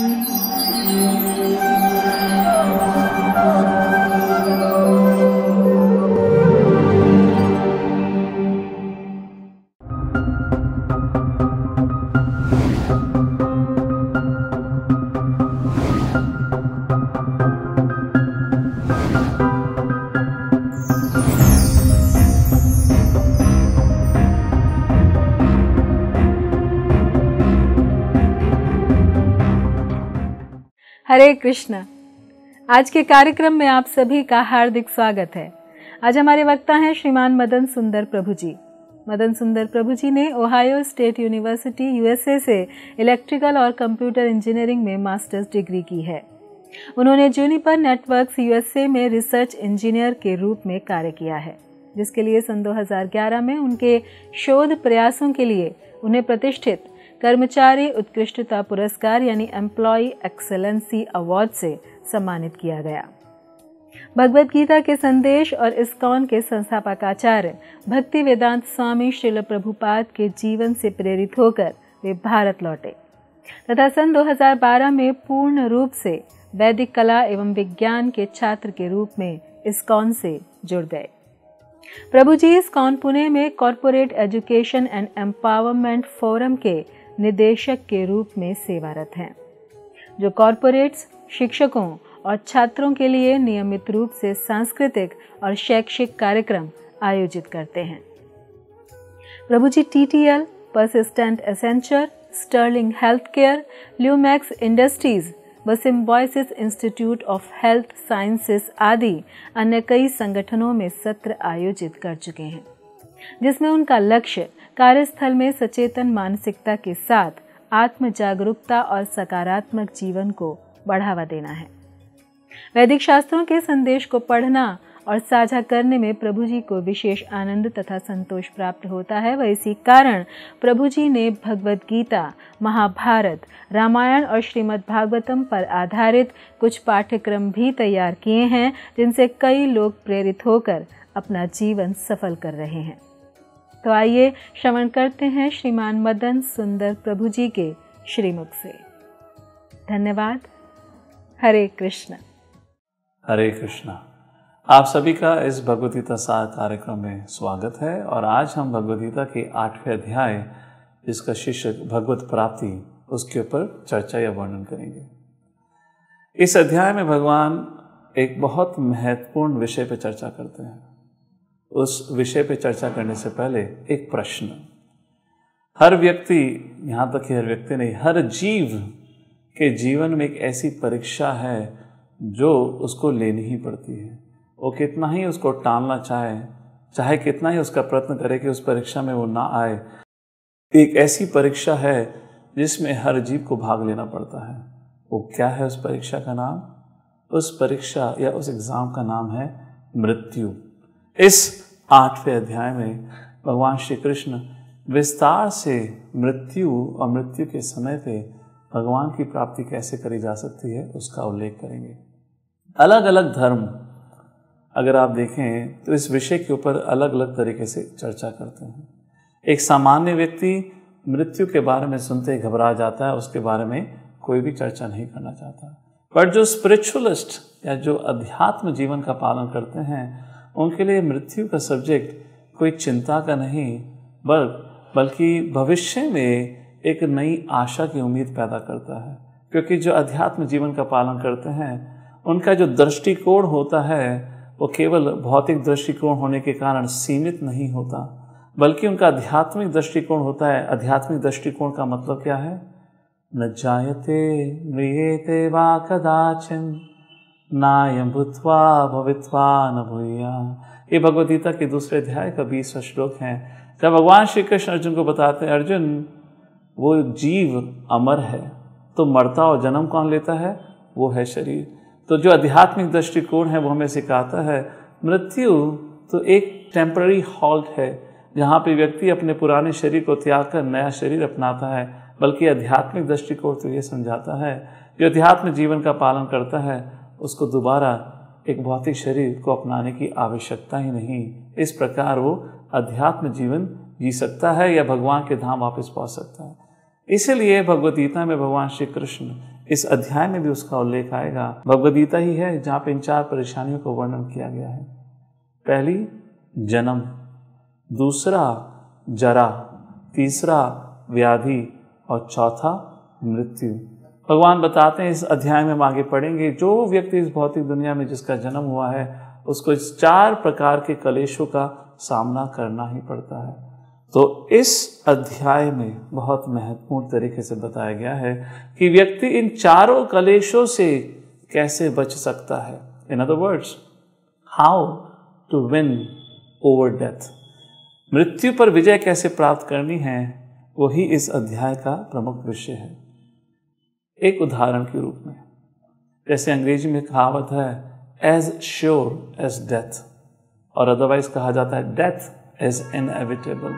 Thank mm-hmm. you. हरे कृष्णा आज के कार्यक्रम में आप सभी का हार्दिक स्वागत है आज हमारे वक्ता हैं श्रीमान मदन सुंदर प्रभु जी मदन सुंदर प्रभु जी ने ओहायो स्टेट यूनिवर्सिटी यूएसए से इलेक्ट्रिकल और कंप्यूटर इंजीनियरिंग में मास्टर्स डिग्री की है उन्होंने जूनिपर नेटवर्क्स यूएसए में रिसर्च इंजीनियर के रूप में कार्य किया है जिसके लिए सन 2011 में उनके शोध प्रयासों के लिए उन्हें प्रतिष्ठित कर्मचारी उत्कृष्टता पुरस्कार यानी एम्प्लॉ एक्सेलेंसी अवार्ड से सम्मानित किया गया भगवत गीता के संदेश और इस्कॉन के संस्थापक आचार्य भक्ति वेदांत स्वामी शिल प्रभुपाद के जीवन से प्रेरित होकर वे भारत लौटे तथा सन 2012 में पूर्ण रूप से वैदिक कला एवं विज्ञान के छात्र के रूप में इस्कॉन से जुड़ गए प्रभु जी इस्कॉन पुणे में corporate education and empowerment forum के निदेशक के रूप में सेवारत हैं जो कॉरपोरेट्स शिक्षकों और छात्रों के लिए नियमित रूप से सांस्कृतिक और शैक्षिक कार्यक्रम आयोजित करते हैं Prabhu ji T T L Persistent Accenture Sterling Health Care Lumax Industries व Symbiosis Institute of Health Sciences आदि अन्य कई संगठनों में सत्र आयोजित कर चुके हैं जिसमें उनका लक्ष्य कार्यस्थल में सचेतन मानसिकता के साथ आत्म जागरूकता और सकारात्मक जीवन को बढ़ावा देना है वैदिक शास्त्रों के संदेश को पढ़ना और साझा करने में प्रभु जी को विशेष आनंद तथा संतोष प्राप्त होता है वह इसी कारण प्रभु जी ने भगवद गीता महाभारत रामायण और श्रीमद् भागवतम पर आधारित कुछ पाठ्यक्रम भी तैयार किए हैं जिनसे कई लोग प्रेरित होकर अपना जीवन सफल कर रहे हैं तो आइए श्रवण करते हैं श्रीमान मदन सुंदर प्रभु जी के श्रीमुख से धन्यवाद हरे कृष्ण हरे कृष्ण आप सभी का इस भगवदगीता सार कार्यक्रम में स्वागत है और आज हम भगवदगीता के आठवें अध्याय जिसका शीर्षक भगवत प्राप्ति उसके ऊपर चर्चा या वर्णन करेंगे इस अध्याय में भगवान एक बहुत महत्वपूर्ण विषय पर चर्चा करते हैं उस विषय पर चर्चा करने से पहले एक प्रश्न हर व्यक्ति यहाँ तक कि हर व्यक्ति नहीं हर जीव के जीवन में एक ऐसी परीक्षा है जो उसको लेनी ही पड़ती है वो कितना ही उसको टालना चाहे चाहे कितना ही उसका प्रयत्न करे कि उस परीक्षा में वो ना आए एक ऐसी परीक्षा है जिसमें हर जीव को भाग लेना पड़ता है वो क्या है उस परीक्षा का नाम उस परीक्षा या उस एग्ज़ाम का नाम है मृत्यु इस आठवें अध्याय में भगवान श्री कृष्ण विस्तार से मृत्यु और मृत्यु के समय पे भगवान की प्राप्ति कैसे करी जा सकती है उसका उल्लेख करेंगे अलग अलग धर्म अगर आप देखें तो इस विषय के ऊपर अलग अलग तरीके से चर्चा करते हैं एक सामान्य व्यक्ति मृत्यु के बारे में सुनते ही घबरा जाता है उसके बारे में कोई भी चर्चा नहीं करना चाहता बट जो स्पिरिचुअलिस्ट या जो अध्यात्म जीवन का पालन करते हैं उनके लिए मृत्यु का सब्जेक्ट कोई चिंता का नहीं बल बल्कि भविष्य में एक नई आशा की उम्मीद पैदा करता है क्योंकि जो अध्यात्म जीवन का पालन करते हैं उनका जो दृष्टिकोण होता है वो केवल भौतिक दृष्टिकोण होने के कारण सीमित नहीं होता बल्कि उनका आध्यात्मिक दृष्टिकोण होता है आध्यात्मिक दृष्टिकोण का मतलब क्या है न जायते म्रियते वा कदाचिन नायम भूतवा भवित्वा न भूया ये भगवदगीता के दूसरे अध्याय का बीसवा श्लोक है जब भगवान श्री कृष्ण अर्जुन को बताते हैं अर्जुन वो जीव अमर है तो मरता और जन्म कौन लेता है वो है शरीर तो जो आध्यात्मिक दृष्टिकोण है वो हमें सिखाता है मृत्यु तो एक टेम्प्ररी हॉल्ट है जहाँ पे व्यक्ति अपने पुराने शरीर को त्याग कर नया शरीर अपनाता है बल्कि आध्यात्मिक दृष्टिकोण तो ये समझाता है जो अध्यात्म जीवन का पालन करता है उसको दोबारा एक भौतिक शरीर को अपनाने की आवश्यकता ही नहीं इस प्रकार वो अध्यात्म जीवन जी सकता है या भगवान के धाम वापस पहुंच सकता है इसीलिए भगवदगीता में भगवान श्री कृष्ण इस अध्याय में भी उसका उल्लेख आएगा भगवदगीता ही है जहाँ पे इन चार परेशानियों का वर्णन किया गया है पहली जन्म दूसरा जरा तीसरा व्याधि और चौथा मृत्यु भगवान बताते हैं इस अध्याय में हम आगे पढ़ेंगे जो व्यक्ति इस भौतिक दुनिया में जिसका जन्म हुआ है उसको इस चार प्रकार के कलेशों का सामना करना ही पड़ता है तो इस अध्याय में बहुत महत्वपूर्ण तरीके से बताया गया है कि व्यक्ति इन चारों कलेशों से कैसे बच सकता है in other words how to win over death मृत्यु पर विजय कैसे प्राप्त करनी है वही इस अध्याय का प्रमुख विषय है एक उदाहरण के रूप में जैसे अंग्रेजी में कहावत है एज श्योर एज डेथ और अदरवाइज कहा जाता है डेथ इज इनएविटेबल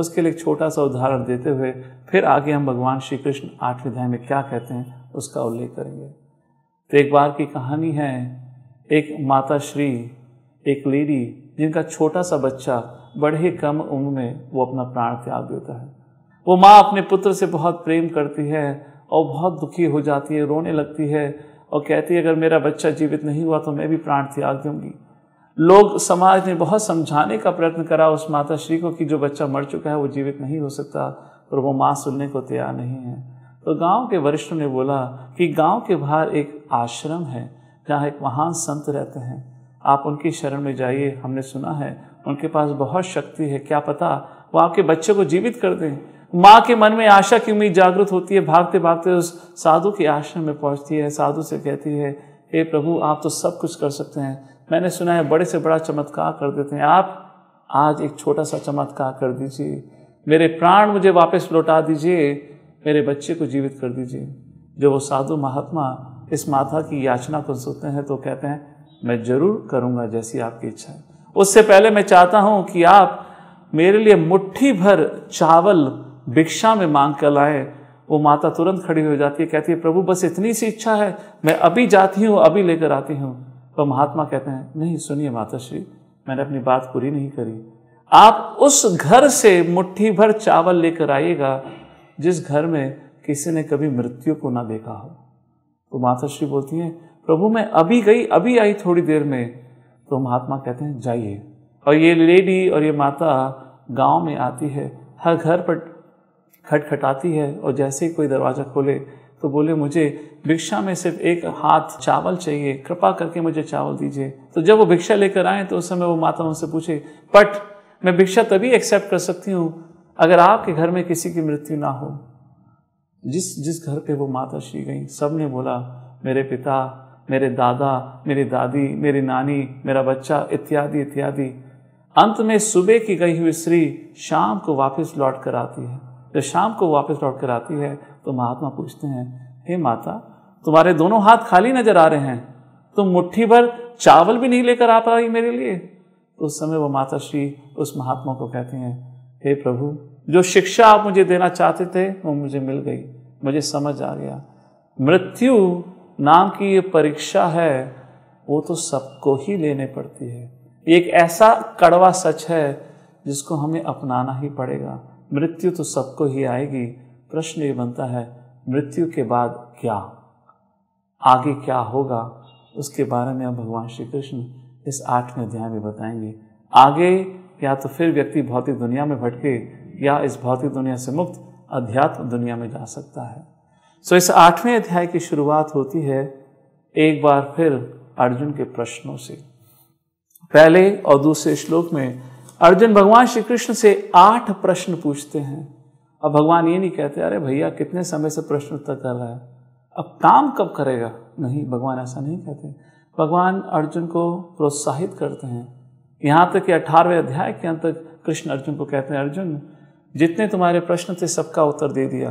उसके लिए छोटा सा उदाहरण देते हुए फिर आगे हम भगवान श्री कृष्ण आठवीं अध्याय में क्या कहते हैं उसका उल्लेख करेंगे तो एक बार की कहानी है एक माता श्री एक लेडी जिनका छोटा सा बच्चा बड़े ही कम उम्र में वो अपना प्राण त्याग देता है वो माँ अपने पुत्र से बहुत प्रेम करती है और बहुत दुखी हो जाती है रोने लगती है और कहती है अगर मेरा बच्चा जीवित नहीं हुआ तो मैं भी प्राण त्याग दूंगी लोग समाज ने बहुत समझाने का प्रयत्न करा उस माता श्री को कि जो बच्चा मर चुका है वो जीवित नहीं हो सकता पर वो माँ सुनने को तैयार नहीं है तो गांव के वरिष्ठों ने बोला कि गांव के बाहर एक आश्रम है जहाँ एक महान संत रहते हैं आप उनकी शरण में जाइए हमने सुना है उनके पास बहुत शक्ति है क्या पता वो आपके बच्चे को जीवित कर दें माँ के मन में आशा की उम्मीद जागृत होती है भागते भागते उस साधु के आश्रम में पहुंचती है साधु से कहती है हे प्रभु आप तो सब कुछ कर सकते हैं मैंने सुना है बड़े से बड़ा चमत्कार कर देते हैं आप आज एक छोटा सा चमत्कार कर दीजिए मेरे प्राण मुझे वापस लौटा दीजिए मेरे बच्चे को जीवित कर दीजिए जब वो साधु महात्मा इस माता की याचना को सुनते हैं तो कहते हैं मैं जरूर करूँगा जैसी आपकी इच्छा है उससे पहले मैं चाहता हूँ कि आप मेरे लिए मुट्ठी भर चावल भिक्षा में मांग कर लाए वो माता तुरंत खड़ी हो जाती है कहती है प्रभु बस इतनी सी इच्छा है मैं अभी जाती हूँ अभी लेकर आती हूँ तो महात्मा कहते हैं नहीं सुनिए माता श्री मैंने अपनी बात पूरी नहीं करी आप उस घर से मुट्ठी भर चावल लेकर आइएगा जिस घर में किसी ने कभी मृत्यु को ना देखा हो तो माता श्री बोलती हैं प्रभु मैं अभी गई अभी आई थोड़ी देर में तो महात्मा कहते हैं जाइए और ये लेडी और ये माता गांव में आती है हर घर पर खटखटाती है और जैसे ही कोई दरवाज़ा खोले तो बोले मुझे भिक्षा में सिर्फ एक हाथ चावल चाहिए कृपा करके मुझे चावल दीजिए तो जब वो भिक्षा लेकर आए तो उस समय वो माता उनसे पूछे बट मैं भिक्षा तभी एक्सेप्ट कर सकती हूँ अगर आपके घर में किसी की मृत्यु ना हो जिस जिस घर पे वो माता श्री गई सब ने बोला मेरे पिता मेरे दादा मेरी दादी मेरी नानी मेरा बच्चा इत्यादि इत्यादि अंत में सुबह की गई हुई स्त्री शाम को वापस लौट कर आती है जब शाम को वापस लौट कर आती है तो महात्मा पूछते हैं हे माता तुम्हारे दोनों हाथ खाली नजर आ रहे हैं तुम मुट्ठी भर चावल भी नहीं लेकर आ पाई मेरे लिए तो उस समय वो माता श्री उस महात्मा को कहती हैं हे प्रभु जो शिक्षा आप मुझे देना चाहते थे वो मुझे मिल गई मुझे समझ आ गया मृत्यु नाम की ये परीक्षा है वो तो सबको ही लेने पड़ती है एक ऐसा कड़वा सच है जिसको हमें अपनाना ही पड़ेगा मृत्यु तो सबको ही आएगी प्रश्न ये बनता है मृत्यु के बाद क्या आगे क्या होगा उसके बारे में अब भगवान श्री कृष्ण इस आठवें अध्याय में बताएंगे आगे या तो फिर व्यक्ति भौतिक दुनिया में भटके या इस भौतिक दुनिया से मुक्त अध्यात्म दुनिया में जा सकता है सो इस आठवें अध्याय की शुरुआत होती है एक बार फिर अर्जुन के प्रश्नों से पहले और दूसरे श्लोक में अर्जुन भगवान श्री कृष्ण से आठ प्रश्न पूछते हैं अब भगवान ये नहीं कहते अरे भैया कितने समय से प्रश्न उत्तर कर रहा है अब काम कब करेगा नहीं भगवान ऐसा नहीं कहते भगवान अर्जुन को प्रोत्साहित करते हैं यहाँ तक कि अठारहवें अध्याय के अंत तक कृष्ण अर्जुन को कहते हैं अर्जुन जितने तुम्हारे प्रश्न थे सबका उत्तर दे दिया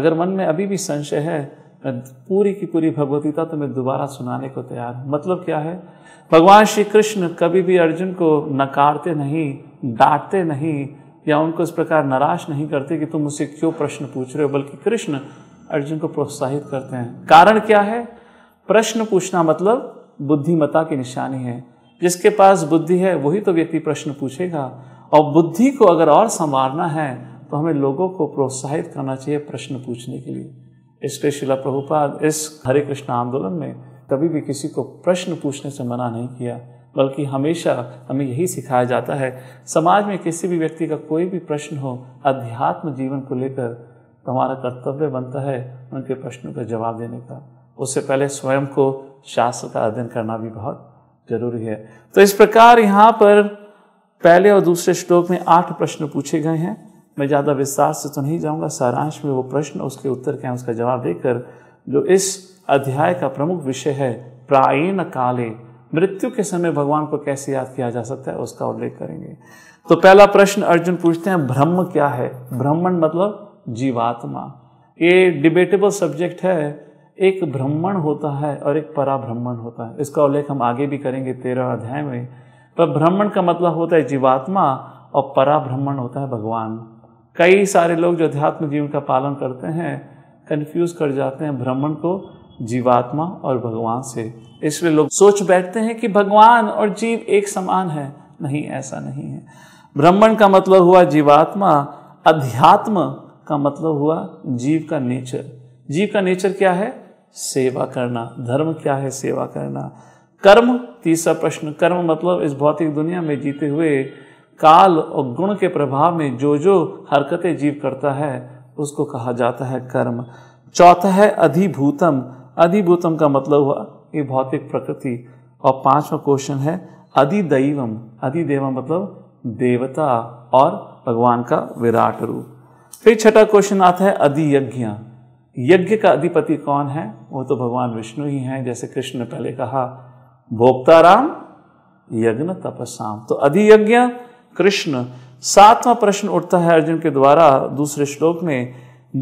अगर मन में अभी भी संशय है पूरी की पूरी भगवदगीता तो दोबारा सुनाने को तैयार हूँ मतलब क्या है भगवान श्री कृष्ण कभी भी अर्जुन को नकारते नहीं डांटते नहीं या उनको इस प्रकार नाराश नहीं करते कि तुम मुझसे क्यों प्रश्न पूछ रहे हो बल्कि कृष्ण अर्जुन को प्रोत्साहित करते हैं कारण क्या है प्रश्न पूछना मतलब बुद्धिमता की निशानी है जिसके पास बुद्धि है वही तो व्यक्ति प्रश्न पूछेगा और बुद्धि को अगर और संवारना है तो हमें लोगों को प्रोत्साहित करना चाहिए प्रश्न पूछने के लिए इसलिए शिला प्रभुपाद इस हरे कृष्ण आंदोलन में कभी भी किसी को प्रश्न पूछने से मना नहीं किया बल्कि हमेशा हमें यही सिखाया जाता है समाज में किसी भी व्यक्ति का कोई भी प्रश्न हो अध्यात्म जीवन को लेकर हमारा कर्तव्य बनता है उनके प्रश्नों का जवाब देने का उससे पहले स्वयं को शास्त्र का अध्ययन करना भी बहुत जरूरी है तो इस प्रकार यहाँ पर पहले और दूसरे श्लोक में आठ प्रश्न पूछे गए हैं मैं ज़्यादा विस्तार से तो नहीं जाऊँगा सारांश में वो प्रश्न उसके उत्तर क्या उसका जवाब देकर जो इस अध्याय का प्रमुख विषय है प्रायण काले मृत्यु के समय भगवान को कैसे याद किया जा सकता है उसका उल्लेख करेंगे तो पहला प्रश्न अर्जुन पूछते हैं ब्रह्म क्या है ब्राह्मण मतलब जीवात्मा ये डिबेटेबल सब्जेक्ट है एक ब्राह्मण होता है और एक पराब्राह्मण होता है इसका उल्लेख हम आगे भी करेंगे तेरह अध्याय में पर ब्राह्मण का मतलब होता है जीवात्मा और पराब्राह्मण होता है भगवान कई सारे लोग जो अध्यात्म जीवन का पालन करते हैं कंफ्यूज कर जाते हैं ब्राह्मण को जीवात्मा और भगवान से इसलिए लोग सोच बैठते हैं कि भगवान और जीव एक समान है नहीं ऐसा नहीं है ब्राह्मण का मतलब हुआ जीवात्मा अध्यात्म का मतलब हुआ जीव का नेचर जीव का नेचर क्या है सेवा करना धर्म क्या है सेवा करना कर्म तीसरा प्रश्न कर्म मतलब इस भौतिक दुनिया में जीते हुए काल और गुण के प्रभाव में जो जो हरकतें जीव करता है उसको कहा जाता है कर्म चौथा है अधिभूतम अधिभूतम का मतलब हुआ ये भौतिक प्रकृति और पांचवा क्वेश्चन है अधिदैवम अधिदेवम मतलब देवता और भगवान का विराट रूप फिर छठा क्वेश्चन आता है अधियज्ञ यज्ञ का अधिपति कौन है वो तो भगवान विष्णु ही हैं जैसे कृष्ण ने पहले कहा भोक्ता राम यज्ञ तपस्म तो अधियज्ञ कृष्ण सातवां प्रश्न उठता है अर्जुन के द्वारा दूसरे श्लोक में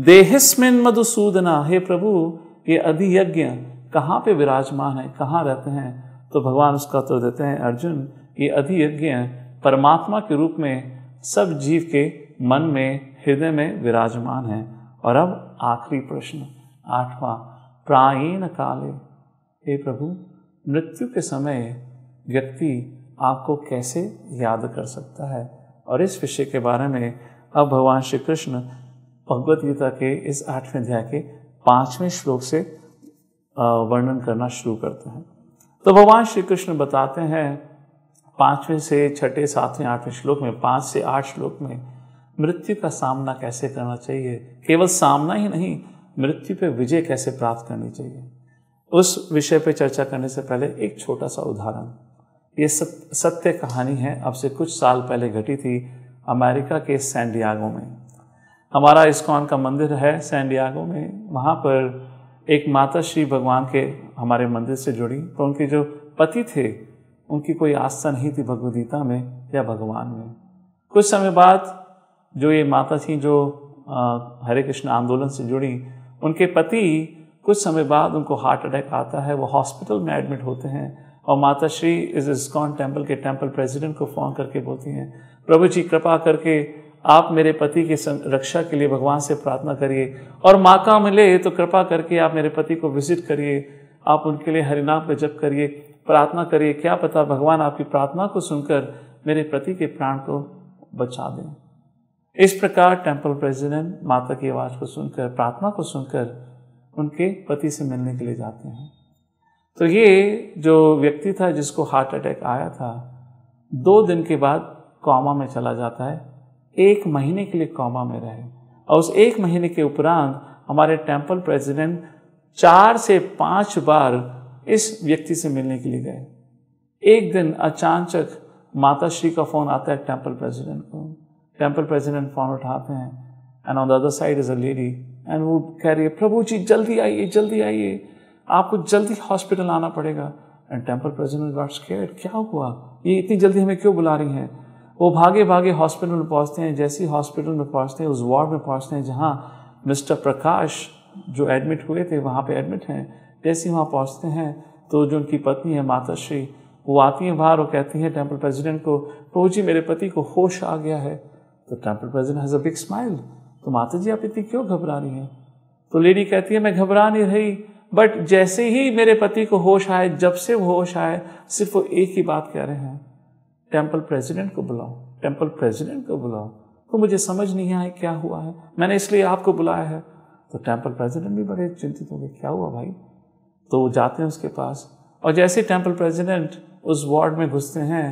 देहिस्मिन मधुसूदना हे प्रभु ये अधियज्ञ कहाँ पे विराजमान है कहाँ रहते हैं तो भगवान उसका उत्तर तो देते हैं अर्जुन ये अधियज्ञ परमात्मा के रूप में सब जीव के मन में हृदय में विराजमान है और अब आखिरी प्रश्न आठवां प्रायण काले हे प्रभु मृत्यु के समय व्यक्ति आपको कैसे याद कर सकता है और इस विषय के बारे में अब भगवान श्री कृष्ण भगवद गीता के इस आठवें अध्याय के पांचवें श्लोक से वर्णन करना शुरू करते हैं तो भगवान श्री कृष्ण बताते हैं पांचवें से छठे सातवें आठवें श्लोक में पांच से आठ श्लोक में मृत्यु का सामना कैसे करना चाहिए केवल सामना ही नहीं मृत्यु पे विजय कैसे प्राप्त करनी चाहिए उस विषय पे चर्चा करने से पहले एक छोटा सा उदाहरण ये सत्य कहानी है अब से कुछ साल पहले घटी थी अमेरिका के सैंडियागो में हमारा इस्कॉन का मंदिर है सैंडियागो में वहाँ पर एक माता श्री भगवान के हमारे मंदिर से जुड़ी तो उनके जो पति थे उनकी कोई आस्था नहीं थी भगवदगीता में या भगवान में कुछ समय बाद जो ये माता थी जो हरे कृष्ण आंदोलन से जुड़ी उनके पति कुछ समय बाद उनको हार्ट अटैक आता है वो हॉस्पिटल में एडमिट होते हैं और माता श्री इस इस्कॉन टेम्पल के टेम्पल प्रेसिडेंट को फ़ोन करके बोलती हैं प्रभु जी कृपा करके आप मेरे पति की रक्षा के लिए भगवान से प्रार्थना करिए और माता मिले तो कृपा करके आप मेरे पति को विजिट करिए आप उनके लिए हरिनाम का जप करिए प्रार्थना करिए क्या पता भगवान आपकी प्रार्थना को सुनकर मेरे पति के प्राण को बचा दें इस प्रकार टेम्पल प्रेसिडेंट माता की आवाज़ को सुनकर प्रार्थना को सुनकर उनके पति से मिलने के लिए जाते हैं तो ये जो व्यक्ति था जिसको हार्ट अटैक आया था दो दिन के बाद कॉमा में चला जाता है एक महीने के लिए कॉमा में रहे और उस एक महीने के उपरांत हमारे टेम्पल प्रेसिडेंट चार से पांच बार इस व्यक्ति से मिलने के लिए गए एक दिन अचानक माता श्री का फ़ोन आता है टेम्पल प्रेसिडेंट को टेम्पल प्रेसिडेंट फ़ोन उठाते हैं and on the other side is a lady and वो कह रही है प्रभु जी जल्दी आइए जल्दी आइए आपको जल्दी हॉस्पिटल आना पड़ेगा and temple president got scare क्या हुआ ये इतनी जल्दी हमें क्यों बुला रही हैं वो भागे भागे हॉस्पिटल में पहुँचते हैं जैसे ही हॉस्पिटल में पहुँचते हैं उस वार्ड में पहुँचते हैं जहाँ मिस्टर प्रकाश जो एडमिट हुए थे वहाँ पे एडमिट हैं जैसे ही वहाँ पहुँचते हैं तो जो उनकी पत्नी है माताश्री वो आती हैं बाहर और कहती हैं टेम्पल प्रेजिडेंट को प्रभु जी मेरे पति को होश आ गया है तो temple president has a big smile तो माता जी आप इतनी क्यों घबरा रही हैं तो लेडी कहती है मैं घबरा नहीं रही बट जैसे ही मेरे पति को होश आए जब से वो होश आए सिर्फ वो एक ही बात कह रहे हैं टेम्पल प्रेसिडेंट को बुलाओ टेम्पल प्रेसिडेंट को बुलाओ तो मुझे समझ नहीं आया क्या हुआ है मैंने इसलिए आपको बुलाया है तो टेम्पल प्रेसिडेंट भी बड़े चिंतित होंगे क्या हुआ भाई तो वो जाते हैं उसके पास और जैसे ही टेम्पल प्रेसिडेंट उस वार्ड में घुसते हैं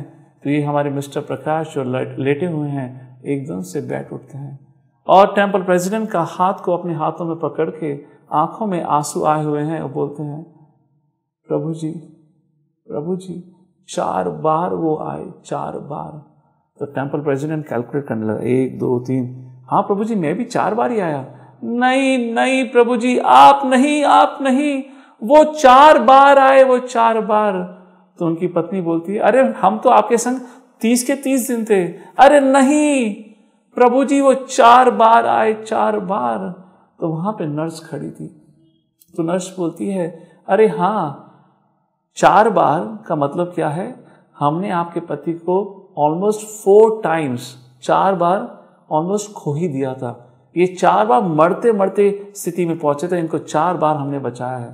तो ये हमारे मिस्टर प्रकाश जो लेटे हुए हैं एकदम से बैठ उठते हैं और टेम्पल प्रेसिडेंट का हाथ को अपने हाथों में पकड़ के आंखों में आंसू आए हुए हैं और बोलते हैं प्रभु जी प्रभु जी चार बार वो आए चार बार तो टेम्पल प्रेसिडेंट कैलकुलेट करने लगा एक दो तीन हाँ प्रभु जी मैं भी चार बार ही आया नहीं नहीं प्रभु जी आप नहीं आप नहीं वो चार बार आए वो चार बार तो उनकी पत्नी बोलती है अरे हम तो आपके संग तीस के तीस दिन थे अरे नहीं प्रभु जी वो चार बार आए चार बार तो वहाँ पे नर्स खड़ी थी तो नर्स बोलती है अरे हाँ चार बार का मतलब क्या है हमने आपके पति को ऑलमोस्ट फोर टाइम्स चार बार ऑलमोस्ट खो ही दिया था ये चार बार मरते मरते स्थिति में पहुंचे थे इनको चार बार हमने बचाया है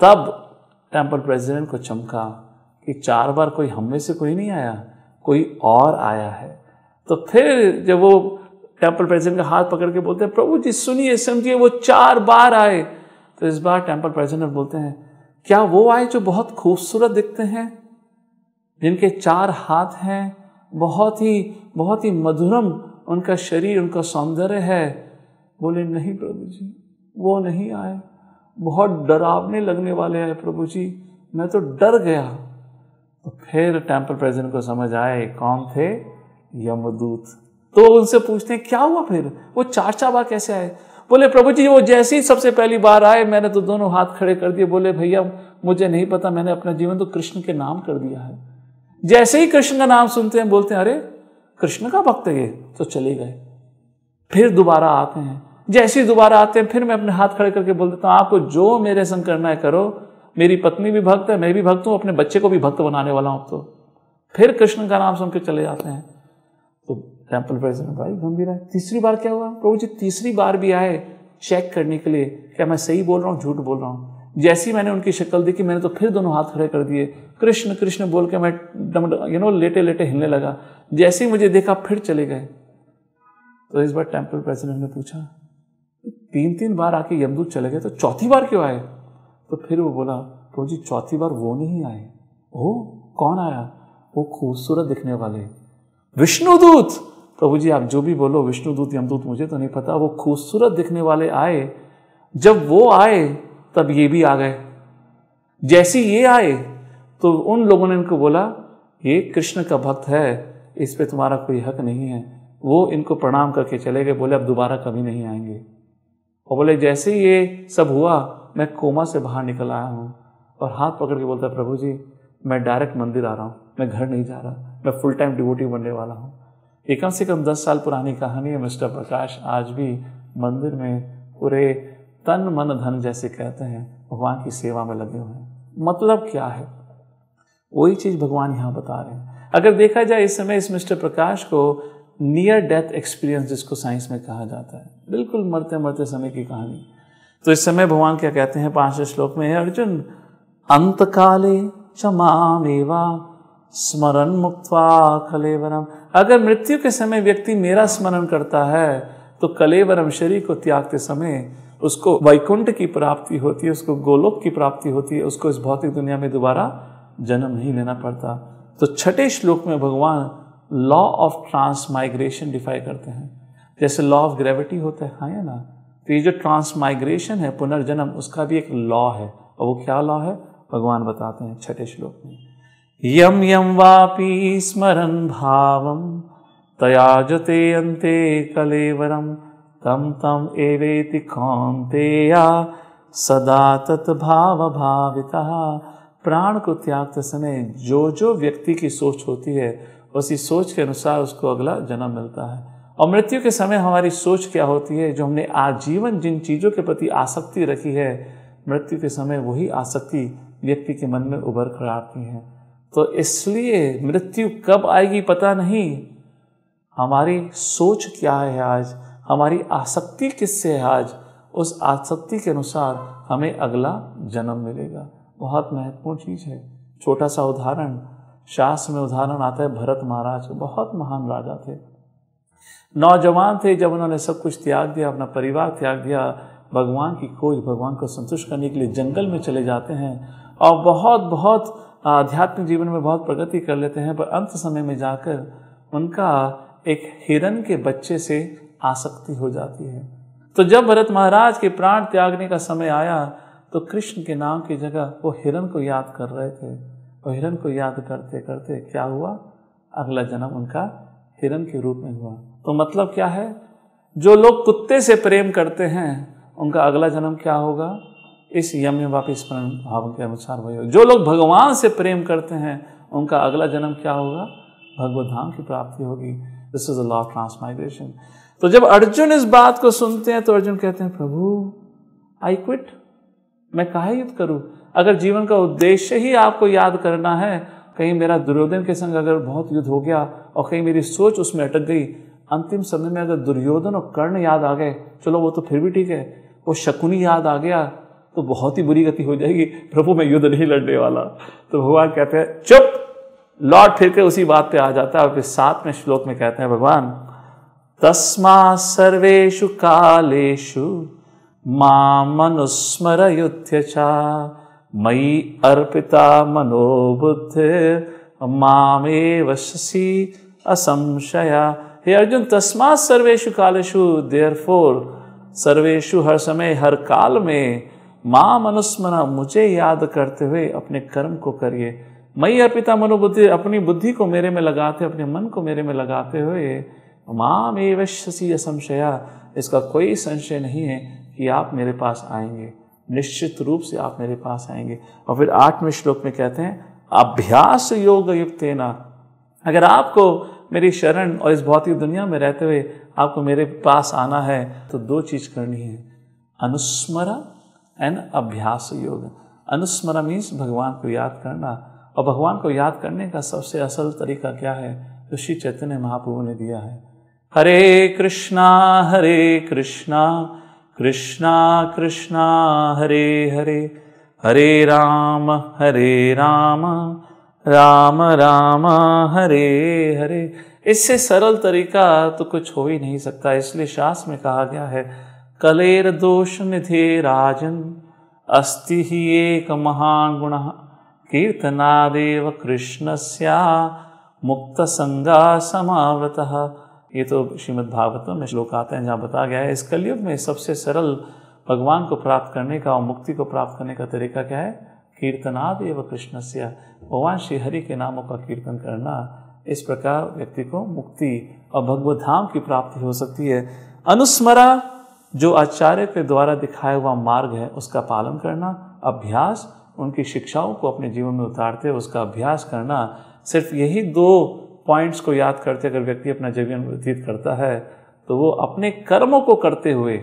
तब टेम्पल प्रेसिडेंट को चमका कि चार बार कोई हम में से कोई नहीं आया कोई और आया है तो फिर जब वो टेम्पल प्रेसिडेंट का हाथ पकड़ के बोलते हैं प्रभु जी सुनिए समझिए वो चार बार आए तो इस बार टेम्पल प्रेसिडेंट बोलते हैं क्या वो आए जो बहुत खूबसूरत दिखते हैं जिनके चार हाथ हैं बहुत ही बहुत ही मधुरम उनका शरीर उनका सौंदर्य है बोले नहीं प्रभु जी वो नहीं आए बहुत डरावने लगने वाले हैं प्रभु जी मैं तो डर गया तो फिर टेम्पल प्रेजेंट को समझ आए कौन थे यमदूत तो उनसे पूछते हैं क्या हुआ फिर वो चार चार बार कैसे आए बोले प्रभु जी वो जैसे ही सबसे पहली बार आए मैंने तो दोनों हाथ खड़े कर दिए बोले भैया मुझे नहीं पता मैंने अपना जीवन तो कृष्ण के नाम कर दिया है जैसे ही कृष्ण का नाम सुनते हैं बोलते हैं अरे कृष्ण का भक्त है ये तो चले गए फिर दोबारा आते हैं जैसे ही दोबारा आते हैं फिर मैं अपने हाथ खड़े करके बोल देता हूँ आपको जो मेरे संग करना है करो मेरी पत्नी भी भक्त है मैं भी भक्त हूँ अपने बच्चे को भी भक्त बनाने वाला हूँ तो फिर कृष्ण का नाम सुन के चले जाते हैं तो टेम्पल प्रेसिडेंट भाई गंभीर है तीसरी बार क्या हुआ प्रभु जी तीसरी बार भी आए चेक करने के लिए क्या मैं सही बोल रहा हूँ झूठ बोल रहा हूँ जैसी मैंने उनकी शक्ल देखी मैंने तो फिर दोनों हाथ खड़े कर दिए कृष्ण कृष्ण बोल के मैं यू नो लेटे लेटे हिलने लगा जैसे ही मुझे देखा फिर चले गए तो इस बार टेम्पल प्रेसिडेंट ने पूछा तीन तीन बार आके यमदूत चले गए तो चौथी बार क्यों आए तो फिर वो बोला प्रभु जी चौथी बार वो नहीं आए ओ कौन आया वो खूबसूरत दिखने वाले विष्णुदूत प्रभु जी आप जो भी बोलो विष्णु दूत यमदूत मुझे तो नहीं पता वो खूबसूरत दिखने वाले आए जब वो आए तब ये भी आ गए जैसे ये आए तो उन लोगों ने इनको बोला ये कृष्ण का भक्त है इस पे तुम्हारा कोई हक नहीं है वो इनको प्रणाम करके चले गए बोले अब दोबारा कभी नहीं आएंगे और बोले जैसे ये सब हुआ मैं कोमा से बाहर निकल आया हूँ और हाथ पकड़ के बोलता प्रभु जी मैं डायरेक्ट मंदिर आ रहा हूँ मैं घर नहीं जा रहा मैं फुल टाइम डिवोटी बनने वाला हूँ ये कम से कम दस साल पुरानी कहानी है मिस्टर प्रकाश आज भी मंदिर में पूरे तन मन धन जैसे कहते हैं भगवान की सेवा में लगे हुए हैं मतलब क्या है वही चीज़ भगवान यहाँ बता रहे हैं अगर देखा जाए इस समय इस मिस्टर प्रकाश को नियर डेथ एक्सपीरियंस जिसको साइंस में कहा जाता है बिल्कुल मरते मरते समय की कहानी तो इस समय भगवान क्या कहते हैं पांच श्लोक में अर्जुन अंत काले च स्मरण मुक्त खलेवरम अगर मृत्यु के समय व्यक्ति मेरा स्मरण करता है तो कलेवरम शरीर को त्यागते समय उसको वैकुंठ की प्राप्ति होती है उसको गोलोक की प्राप्ति होती है उसको इस भौतिक दुनिया में दोबारा जन्म नहीं लेना पड़ता तो छठे श्लोक में भगवान लॉ ऑफ ट्रांसमाइग्रेशन डिफाई करते हैं जैसे लॉ ऑफ ग्रेविटी होता है हाँ या ना तो ये जो ट्रांसमाइग्रेशन है पुनर्जन्म उसका भी एक लॉ है और वो क्या लॉ है भगवान बताते हैं छठे श्लोक में यम यम वापी स्मरण भाव तयाजते अन्ते कलेवर तम तम एवेति कौन्तेया सदा भाविता प्राण को त्यागते समय जो जो व्यक्ति की सोच होती है उसी सोच के अनुसार उसको अगला जन्म मिलता है और मृत्यु के समय हमारी सोच क्या होती है जो हमने आजीवन जिन चीज़ों के प्रति आसक्ति रखी है मृत्यु के समय वही आसक्ति व्यक्ति के मन में उभर कर आती है तो इसलिए मृत्यु कब आएगी पता नहीं हमारी सोच क्या है आज हमारी आसक्ति किससे है आज उस आसक्ति के अनुसार हमें अगला जन्म मिलेगा बहुत महत्वपूर्ण चीज़ है छोटा सा उदाहरण शास्त्र में उदाहरण आता है भरत महाराज बहुत महान राजा थे नौजवान थे जब उन्होंने सब कुछ त्याग दिया अपना परिवार त्याग दिया भगवान की खोज भगवान को संतुष्ट करने के लिए जंगल में चले जाते हैं और बहुत बहुत आध्यात्मिक जीवन में बहुत प्रगति कर लेते हैं पर अंत समय में जाकर उनका एक हिरण के बच्चे से आसक्ति हो जाती है तो जब भरत महाराज के प्राण त्यागने का समय आया तो कृष्ण के नाम की जगह वो हिरण को याद कर रहे थे और हिरण को याद करते करते क्या हुआ अगला जन्म उनका हिरण के रूप में हुआ तो मतलब क्या है जो लोग कुत्ते से प्रेम करते हैं उनका अगला जन्म क्या होगा इस में वापिस स्मरण भाव के अनुसार वही जो लोग भगवान से प्रेम करते हैं उनका अगला जन्म क्या होगा भगवत धाम की प्राप्ति होगी this is a law of transmigration तो जब अर्जुन इस बात को सुनते हैं तो अर्जुन कहते हैं प्रभु आई क्विट मैं कहा युद्ध करूं अगर जीवन का उद्देश्य ही आपको याद करना है कहीं मेरा दुर्योधन के संग अगर बहुत युद्ध हो गया और कहीं मेरी सोच उसमें अटक गई अंतिम समय में अगर दुर्योधन और कर्ण याद आ गए चलो वो तो फिर भी ठीक है वो शकुनी याद आ गया तो बहुत ही बुरी गति हो जाएगी प्रभु मैं युद्ध नहीं लड़ने वाला तो भगवान कहते हैं चुप लौट फिर के उसी बात पे आ जाता है और फिर सातवें श्लोक में कहते हैं भगवान तस्मा सर्वेशु कालेशु मनुस्मर युद्ध चा मई अर्पिता मनोबुद्ध मामे वशसी असंशया हे अर्जुन तस्मा सर्वेशु कालेशु देयर फोर सर्वेशु हर समय हर काल में माँ मनुस्मरा मुझे याद करते हुए अपने कर्म को करिए मई अर्पिता मनोबुद्धि अपनी बुद्धि को मेरे में लगाते अपने मन को मेरे में लगाते हुए माम एवश्यसी असंशया इसका कोई संशय नहीं है कि आप मेरे पास आएंगे निश्चित रूप से आप मेरे पास आएंगे और फिर आठवें श्लोक में कहते हैं अभ्यास योग युक्त ना अगर आपको मेरी शरण और इस भौतिक दुनिया में रहते हुए आपको मेरे पास आना है तो दो चीज करनी है अनुस्मरा एंड अभ्यास योग अनुस्मरण मीन्स भगवान को याद करना और भगवान को याद करने का सबसे असल तरीका क्या है तो श्री चैतन्य महाप्रभु ने दिया है हरे कृष्णा हरे कृष्णा कृष्णा कृष्णा हरे हरे हरे राम हरे राम राम राम हरे हरे इससे सरल तरीका तो कुछ हो ही नहीं सकता इसलिए शास्त्र में कहा गया है कलेर दोष निधे राजन अस्ति हि एकमहान् गुणः कीर्तनादेव कृष्णस्या संगा समावृतः ये तो श्रीमद् में श्लोक आते हैं जहाँ बताया गया है इस कलयुग में सबसे सरल भगवान को प्राप्त करने का और मुक्ति को प्राप्त करने का तरीका क्या है कीर्तनाद एव कृष्ण से भगवान श्रीहरि हरि के नामों का कीर्तन करना इस प्रकार व्यक्ति को मुक्ति और भगवत धाम की प्राप्ति हो सकती है अनुस्मरा जो आचार्य के द्वारा दिखाया हुआ मार्ग है उसका पालन करना अभ्यास उनकी शिक्षाओं को अपने जीवन में उतारते उसका अभ्यास करना सिर्फ यही दो पॉइंट्स को याद करते अगर व्यक्ति अपना जीवन व्यतीत करता है तो वो अपने कर्मों को करते हुए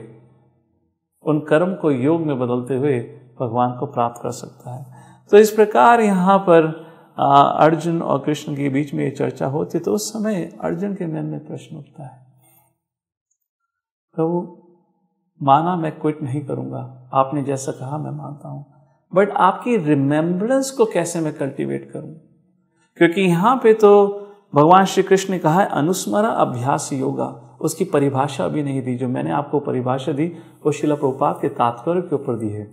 उन कर्म को योग में बदलते हुए भगवान को प्राप्त कर सकता है तो इस प्रकार यहाँ पर अर्जुन और कृष्ण के बीच में ये चर्चा होती तो उस समय अर्जुन के मन में प्रश्न उठता है प्रभु तो माना मैं क्विट नहीं करूँगा आपने जैसा कहा मैं मानता हूं बट आपकी रिमेम्बरेंस को कैसे मैं कल्टीवेट करूं क्योंकि यहां पे तो भगवान श्री कृष्ण ने कहा है अनुस्मरण अभ्यास योगा उसकी परिभाषा अभी नहीं दी जो मैंने आपको परिभाषा दी वो शिला प्रपात के तात्पर्य के ऊपर दी है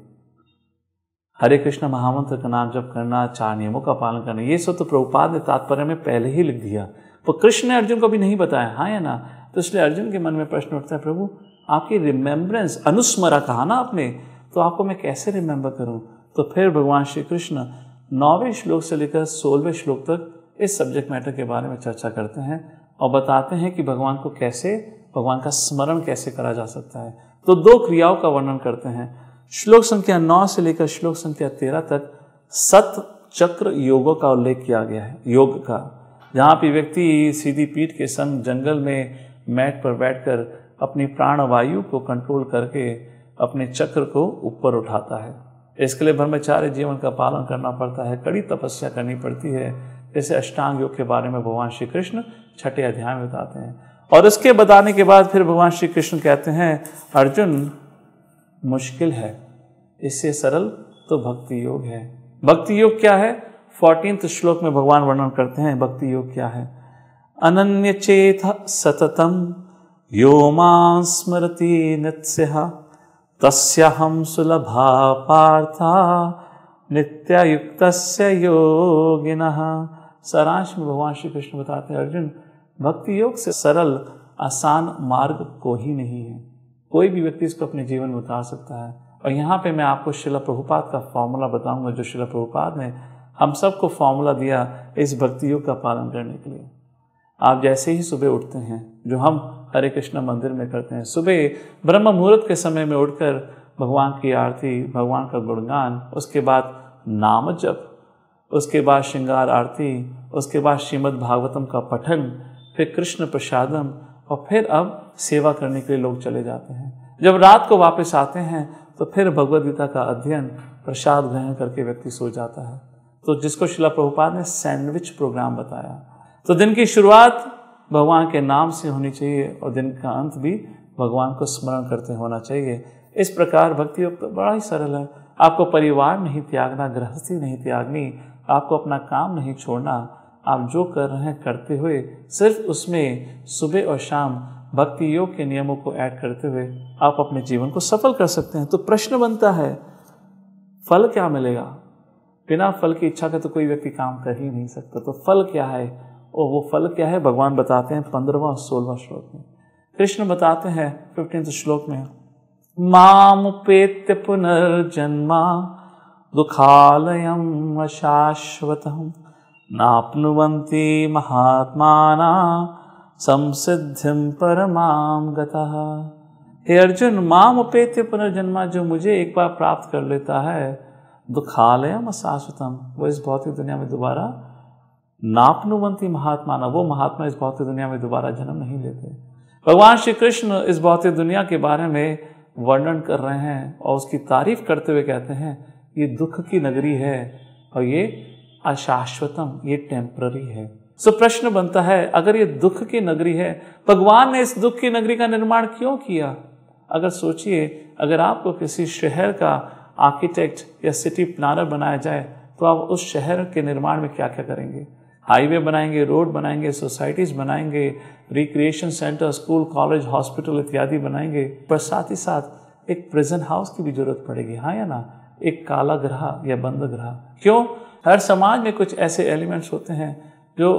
हरे कृष्ण महामंत्र का नाम जप करना चार नियमों का पालन करना ये सब तो प्रभुपाद ने तात्पर्य में पहले ही लिख दिया पर कृष्ण ने अर्जुन को भी नहीं बताया हाँ या ना तो इसलिए अर्जुन के मन में प्रश्न उठता है प्रभु आपकी रिमेम्बरेंस अनुस्मरा कहा ना आपने तो आपको मैं कैसे रिमेम्बर करूं तो फिर भगवान श्री कृष्ण नौवें श्लोक से लेकर सोलहवें श्लोक तक इस सब्जेक्ट मैटर के बारे में चर्चा करते हैं और बताते हैं कि भगवान को कैसे भगवान का स्मरण कैसे करा जा सकता है तो दो क्रियाओं का वर्णन करते हैं श्लोक संख्या नौ से लेकर श्लोक संख्या तेरह तक सत चक्र योगों का उल्लेख किया गया है योग का जहाँ पे व्यक्ति सीधी पीठ के संग जंगल में मैट पर बैठकर अपनी प्राण वायु को कंट्रोल करके अपने चक्र को ऊपर उठाता है इसके लिए ब्रह्मचार्य जीवन का पालन करना पड़ता है कड़ी तपस्या करनी पड़ती है जैसे अष्टांग योग के बारे में भगवान श्री कृष्ण छठे अध्याय में बताते हैं और इसके बताने के बाद फिर भगवान श्री कृष्ण कहते हैं अर्जुन मुश्किल है इससे सरल तो भक्ति योग है भक्ति योग क्या है फोर्टीन श्लोक में भगवान वर्णन करते हैं भक्ति योग क्या है अनन्य चेत सततम यो मृति स्मृति सुलभा पार्थ नित्यायुक्तस्य योगिन सारांश में भगवान श्री कृष्ण बताते हैं अर्जुन भक्ति योग से सरल आसान मार्ग को ही नहीं है कोई भी व्यक्ति इसको अपने जीवन में उतार सकता है और यहाँ पे मैं आपको शिला प्रभुपाद का फॉर्मूला बताऊंगा जो शिला प्रभुपाद ने हम सबको फॉर्मूला दिया इस भक्ति योग का पालन करने के लिए आप जैसे ही सुबह उठते हैं जो हम हरे कृष्णा मंदिर में करते हैं सुबह ब्रह्म मुहूर्त के समय में उठकर भगवान की आरती भगवान का गुणगान उसके बाद नाम जप उसके बाद श्रृंगार आरती उसके बाद श्रीमद् भागवतम का पठन फिर कृष्ण प्रसादम और फिर अब सेवा करने के लिए लोग चले जाते हैं जब रात को वापस आते हैं तो फिर भगवद गीता का अध्ययन प्रसाद ग्रहण करके व्यक्ति सो जाता है तो जिसको शिला प्रभुपाद ने सैंडविच प्रोग्राम बताया तो दिन की शुरुआत भगवान के नाम से होनी चाहिए और दिन का अंत भी भगवान को स्मरण करते होना चाहिए इस प्रकार भक्ति योग तो बड़ा ही सरल है आपको परिवार नहीं त्यागना गृहस्थी नहीं त्यागनी आपको अपना काम नहीं छोड़ना आप जो कर रहे हैं करते हुए सिर्फ उसमें सुबह और शाम भक्ति योग के नियमों को ऐड करते हुए आप अपने जीवन को सफल कर सकते हैं तो प्रश्न बनता है फल क्या मिलेगा बिना फल की इच्छा का तो कोई व्यक्ति काम कर ही नहीं सकता तो फल क्या है और वो फल क्या है भगवान बताते हैं पंद्रवा और सोलवा श्लोक में कृष्ण बताते हैं फिफ्टीन श्लोक में माम पेत्य पुनर्जन्मा दुखालयम अशाश्वतम नापनुवंती महात्माना संसिद्धिम परमाम हे अर्जुन माम उपेत्य पुनर्जन्मा जो मुझे एक बार प्राप्त कर लेता है दुखालयम अशाश्वतम वो इस भौतिक दुनिया में दोबारा नापनुवंती महात्मा ना वो महात्मा इस भौतिक दुनिया में दोबारा जन्म नहीं लेते भगवान श्री कृष्ण इस भौतिक दुनिया के बारे में वर्णन कर रहे हैं और उसकी तारीफ करते हुए कहते हैं ये दुख की नगरी है और ये अशाश्वतम ये टेम्प्ररी है सो प्रश्न बनता है अगर ये दुख की नगरी है भगवान ने इस दुख की नगरी का निर्माण क्यों किया अगर सोचिए अगर आपको किसी शहर का आर्किटेक्ट या सिटी प्लानर बनाया जाए तो आप उस शहर के निर्माण में क्या क्या करेंगे हाईवे बनाएंगे रोड बनाएंगे सोसाइटीज़ बनाएंगे recreation centre school college hospital इत्यादि बनाएंगे पर साथ ही साथ एक प्रेजेंट हाउस की भी जरूरत पड़ेगी हाँ या ना एक काला ग्रह या बंद ग्रह क्यों हर समाज में कुछ ऐसे एलिमेंट्स होते हैं जो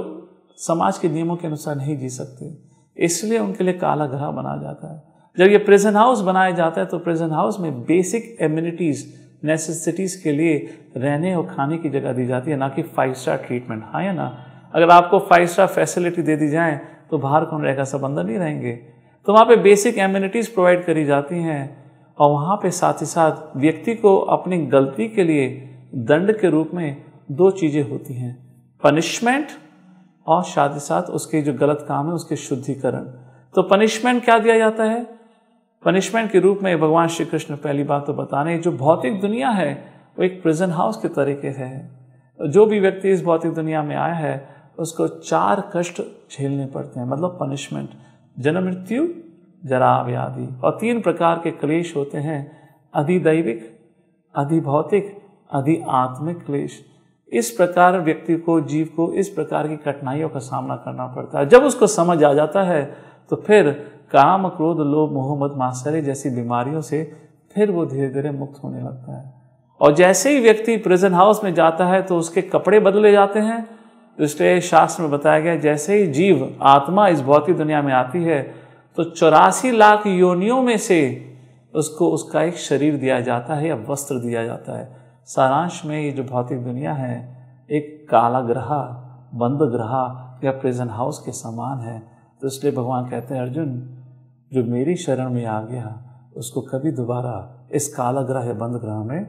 समाज के नियमों के अनुसार नहीं जी सकते इसलिए उनके लिए काला ग्रह बनाया जाता है जब ये प्रेजेंट हाउस बनाया जाता है तो प्रेजेंट हाउस में बेसिक एम्यूनिटीज़ नेसेसिटीज़ के लिए रहने और खाने की जगह दी जाती है ना कि फाइव स्टार ट्रीटमेंट हाँ या ना अगर आपको फाइव स्टार फैसिलिटी दे दी जाए तो बाहर कौन रहेगा सब अंदर नहीं रहेंगे तो वहाँ पे बेसिक एम्यूनिटीज़ प्रोवाइड करी जाती हैं और वहाँ पे साथ ही साथ व्यक्ति को अपनी गलती के लिए दंड के रूप में दो चीज़ें होती हैं पनिशमेंट और साथ ही साथ उसके जो गलत काम है उसके शुद्धिकरण तो पनिशमेंट क्या दिया जाता है पनिशमेंट के रूप में भगवान श्री कृष्ण पहली बात तो बता हैं जो भौतिक दुनिया है वो एक प्रिजन हाउस के तरीके से है जो भी व्यक्ति इस भौतिक दुनिया में आया है उसको चार कष्ट झेलने पड़ते हैं मतलब पनिशमेंट जन्म मृत्यु जरा व्याधि और तीन प्रकार के क्लेश होते हैं अधिदैविक अधिभौतिक अधिआत्मिक क्लेश इस प्रकार व्यक्ति को जीव को इस प्रकार की कठिनाइयों का सामना करना पड़ता है जब उसको समझ आ जाता है तो फिर काम क्रोध लोभ मोहम्मद मासरे जैसी बीमारियों से फिर वो धीरे धीरे मुक्त होने लगता है और जैसे ही व्यक्ति प्रिजन हाउस में जाता है तो उसके कपड़े बदले जाते हैं इसलिए शास्त्र में बताया गया जैसे ही जीव आत्मा इस भौतिक दुनिया में आती है तो चौरासी लाख योनियों में से उसको उसका एक शरीर दिया जाता है या वस्त्र दिया जाता है सारांश में ये जो भौतिक दुनिया है एक काला ग्रह बंद ग्रह या प्रेजेंट हाउस के समान है तो इसलिए भगवान कहते हैं अर्जुन जो मेरी शरण में आ गया उसको कभी दोबारा इस काला ग्रह या बंद ग्रह में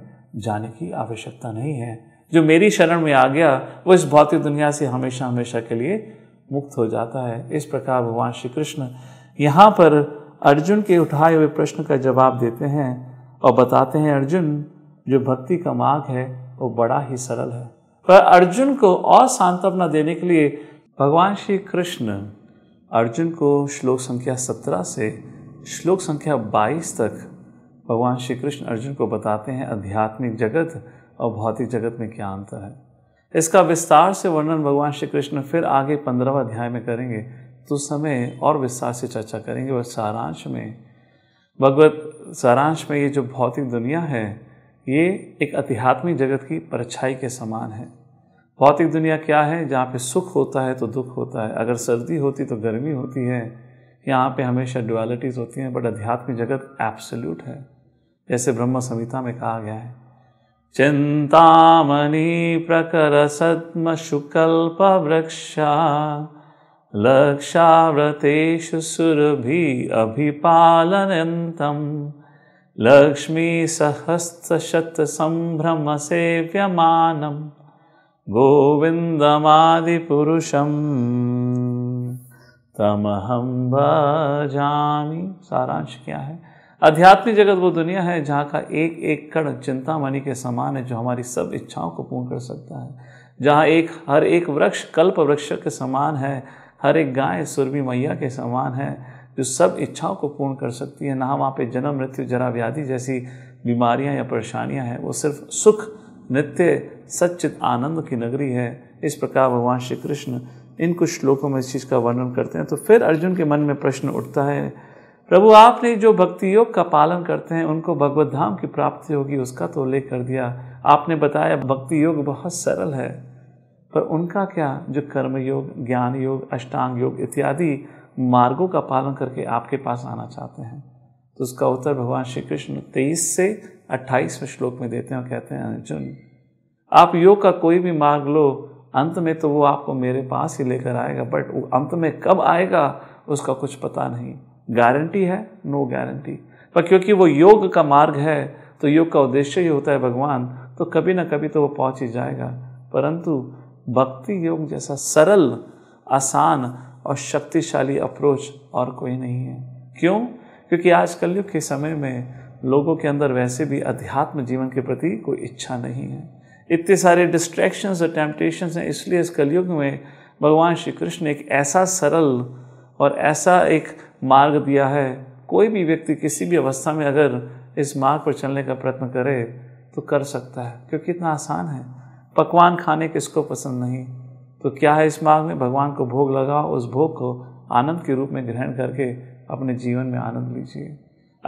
जाने की आवश्यकता नहीं है जो मेरी शरण में आ गया वो इस भौतिक दुनिया से हमेशा हमेशा के लिए मुक्त हो जाता है इस प्रकार भगवान श्री कृष्ण यहाँ पर अर्जुन के उठाए हुए प्रश्न का जवाब देते हैं और बताते हैं अर्जुन जो भक्ति का मार्ग है वो बड़ा ही सरल है पर अर्जुन को और सांत्वना देने के लिए भगवान श्री कृष्ण अर्जुन को श्लोक संख्या सत्रह से श्लोक संख्या बाईस तक भगवान श्री कृष्ण अर्जुन को बताते हैं आध्यात्मिक जगत और भौतिक जगत में क्या अंतर है इसका विस्तार से वर्णन भगवान श्री कृष्ण फिर आगे पंद्रहवा अध्याय में करेंगे तो समय और विस्तार से चर्चा करेंगे और सारांश में भगवत सारांश में ये जो भौतिक दुनिया है ये एक आध्यात्मिक जगत की परछाई के समान है भौतिक दुनिया क्या है जहाँ पे सुख होता है तो दुख होता है अगर सर्दी होती तो गर्मी होती है यहाँ पे हमेशा डुअलिटीज़ होती हैं बट अध्यात्मिक जगत एब्सोल्यूट है जैसे ब्रह्म संहिता में कहा गया है चिंतामणि प्रकर सद्म शुकल्प वृक्षा लक्षाव्रतेषु सुरभि अभिपालनन्तम् लक्ष्मीसहस्रशतसम्भ्रमसेव्यमानम् गोविन्दमादिपुरुषम् तमहम भजामि सारांश क्या है आध्यात्मिक जगत वो दुनिया है जहाँ का एक एक कण चिंतामणि के समान है जो हमारी सब इच्छाओं को पूर्ण कर सकता है जहाँ एक हर एक वृक्ष कल्प वृक्ष के समान है हर एक गाय सुरभि मैया के समान है जो सब इच्छाओं को पूर्ण कर सकती है ना वहाँ पे जन्म मृत्यु जरा व्याधि जैसी बीमारियाँ या परेशानियाँ हैं वो सिर्फ सुख नित्य सच्चित आनंद की नगरी है इस प्रकार भगवान श्री कृष्ण इन कुछ श्लोकों में इस चीज़ का वर्णन करते हैं तो फिर अर्जुन के मन में प्रश्न उठता है प्रभु आपने जो भक्ति योग का पालन करते हैं उनको भगवत धाम की प्राप्ति होगी उसका तो उल्लेख कर दिया आपने बताया भक्ति योग बहुत सरल है पर उनका क्या जो कर्म योग ज्ञान योग अष्टांग योग इत्यादि मार्गों का पालन करके आपके पास आना चाहते हैं तो उसका उत्तर भगवान श्री कृष्ण तेईस से अट्ठाईसवें श्लोक में देते हैं और कहते हैं अर्जुन आप योग का कोई भी मार्ग लो अंत में तो वो आपको मेरे पास ही लेकर आएगा बट अंत में कब आएगा उसका कुछ पता नहीं गारंटी है नो गारंटी पर क्योंकि वो योग का मार्ग है तो योग का उद्देश्य ही होता है भगवान तो कभी ना कभी तो वो पहुंच ही जाएगा परंतु भक्ति योग जैसा सरल आसान और शक्तिशाली अप्रोच और कोई नहीं है क्यों क्योंकि आज कलयुग के समय में लोगों के अंदर वैसे भी अध्यात्म जीवन के प्रति कोई इच्छा नहीं है इतने सारे डिस्ट्रैक्शंस और टेम्पटेशंस हैं इसलिए इस कलयुग में भगवान श्री कृष्ण ने एक ऐसा सरल और ऐसा एक मार्ग दिया है कोई भी व्यक्ति किसी भी अवस्था में अगर इस मार्ग पर चलने का प्रयत्न करे तो कर सकता है क्योंकि इतना आसान है पकवान खाने किसको पसंद नहीं तो क्या है इस मार्ग में भगवान को भोग लगाओ उस भोग को आनंद के रूप में ग्रहण करके अपने जीवन में आनंद लीजिए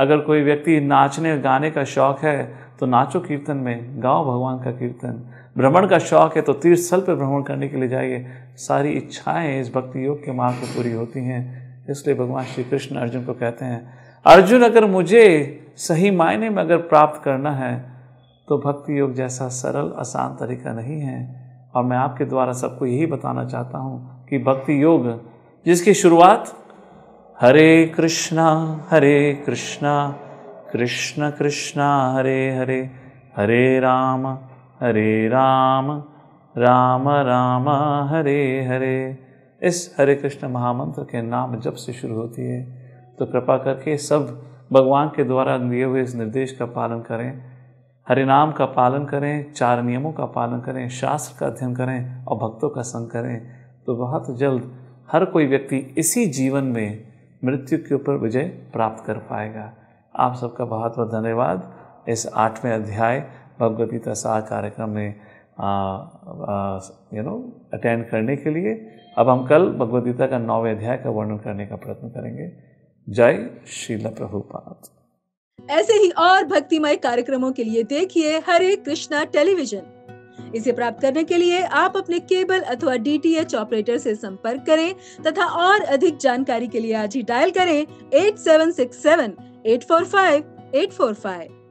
अगर कोई व्यक्ति नाचने गाने का शौक है तो नाचो कीर्तन में गाओ भगवान का कीर्तन भ्रमण का शौक है तो तीर्थ स्थल पर भ्रमण करने के लिए जाइए सारी इच्छाएं इस भक्ति योग के मार्ग पर पूरी होती हैं इसलिए भगवान श्री कृष्ण अर्जुन को कहते हैं अर्जुन अगर मुझे सही मायने में अगर प्राप्त करना है तो भक्ति योग जैसा सरल आसान तरीका नहीं है और मैं आपके द्वारा सबको यही बताना चाहता हूँ कि भक्ति योग जिसकी शुरुआत हरे कृष्णा हरे कृष्णा कृष्ण कृष्णा हरे हरे हरे राम हरे राम राम राम हरे हरे इस हरे कृष्ण महामंत्र के नाम जब से शुरू होती है तो कृपा करके सब भगवान के द्वारा दिए हुए इस निर्देश का पालन करें हरे नाम का पालन करें चार नियमों का पालन करें शास्त्र का अध्ययन करें और भक्तों का संग करें तो बहुत जल्द हर कोई व्यक्ति इसी जीवन में मृत्यु के ऊपर विजय प्राप्त कर पाएगा आप सबका बहुत बहुत धन्यवाद इस आठवें अध्याय भगवदगीता सार कार्यक्रम में यू नो अटेंड करने के लिए अब हम कल भगवदगीता का नौवें अध्याय का वर्णन करने का प्रयत्न करेंगे जय शीला प्रभुपाद ऐसे ही और भक्तिमय कार्यक्रमों के लिए देखिए हरे कृष्णा टेलीविजन इसे प्राप्त करने के लिए आप अपने केबल अथवा डीटीएच ऑपरेटर से संपर्क करें तथा और अधिक जानकारी के लिए आज ही डायल करें eight seven six seven eight four five eight four five